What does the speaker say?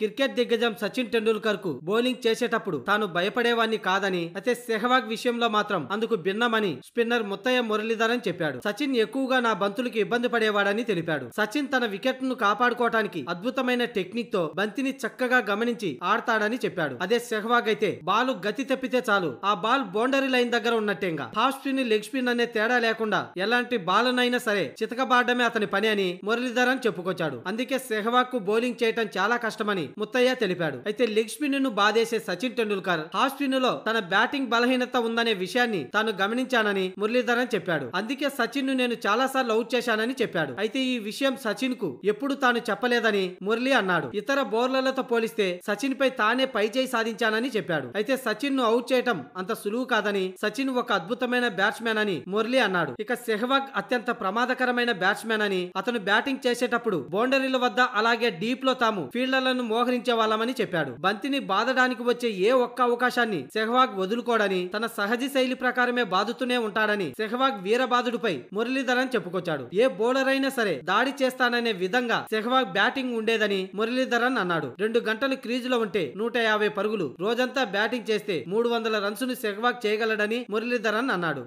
cricket దిగ్గజం సచిన్ టెండూల్కర్ కు bowling చేసేటప్పుడు తాను భయపడేవాణ్ణి కాదని అయితే సెహ్వాగ్ విషయంలో మాత్రం అందుకు భిన్నమని స్పిన్నర్ ముత్తయ్య మురళీధరన్ చెప్పాడు సచిన్ ఎక్కువగా నా బంతులకు ఇబ్బంది పడేవాడని తెలిపాడు సచిన్ తన వికెట్ ను కాపాడుకోవటానికి అద్భుతమైన టెక్నిక్ తో బంతిని చక్కగా గమనించి ఆడతాడని చెప్పాడు అదే సెహ్వాగ్ అయితే బాలు గతి తప్పితే చాలు ఆ బాల్ బౌండరీ లైన్ దగ్గర ఉన్నట్టేగా హాఫ్ స్పిన్ లెగ్ స్పిన్ అనే తేడా లేకుండా ఎలాంటి బాలనైనా సరే చితకబాడమే అతని పని అని మురళీధరన్ చెప్పుకొచ్చాడు అందుకే సెహ్వాగ్ కు బౌలింగ్ చేయటం చాలా కష్టమని ముత్తయ్య తెలిపాడు అయితే లెగ్ స్పిన్ ను బాధేసే సచిన్ టెండూల్కర్ హాఫ్ స్పిన్ లో తన బ్యాటింగ్ బలహీనత ఉందనే విషయాన్ని తాను గమనించానని మురళీధరన్ చెప్పాడు అందుకే సచిన్ ను నేను చాలా సార్లు అవుట్ చేశానని చెప్పాడు అయితే ఈ విషయం సచిన్ కు ఎప్పుడు తాను చెప్పలేదని మురళి అన్నాడు ఇతర బౌలర్లతో పోలిస్తే సచిన్ పై తానే పైచేయి సాధించానని చెప్పాడు అయితే సచిన్ ను అవుట్ చేయటం అంత సులువు కాదని సచిన్ ఒక అద్భుతమైన బ్యాట్స్మెన్ అని మురళి అన్నాడు ఇక సెహ్వాగ్ అత్యంత ప్రమాదకరమైన బ్యాట్స్మెన్ అని అతను బ్యాటింగ్ చేసేటప్పుడు బౌండరీల వద్ద అలాగే డీప్ లో తాము ఫీల్డర్లను మోహరించే వాళ్ళమని చెప్పాడు బంతిని బాధడానికి వచ్చే ఏ ఒక్క అవకాశాన్ని సెహ్వాగ్ వదులుకోడని తన సహజ శైలి ప్రకారమే బాదుతూనే ఉంటాడని సెహ్వాగ్ వీరబాదుడిపై మురళీధరన్ చెప్పుకొచ్చాడు ఏ బౌలర్ అయినా సరే దాడి చేస్తాననే విధంగా సెహ్వాగ్ బ్యాటింగ్ ఉండేదని మురళీధరన్ అన్నాడు రెండు గంటలు క్రీజ్ లో ఉంటే నూట యాభై పరుగులు రోజంతా బ్యాటింగ్ చేస్తే మూడు వందల ను సెహ్వాగ్ చేయగలడని మురళీధరన్ అన్నాడు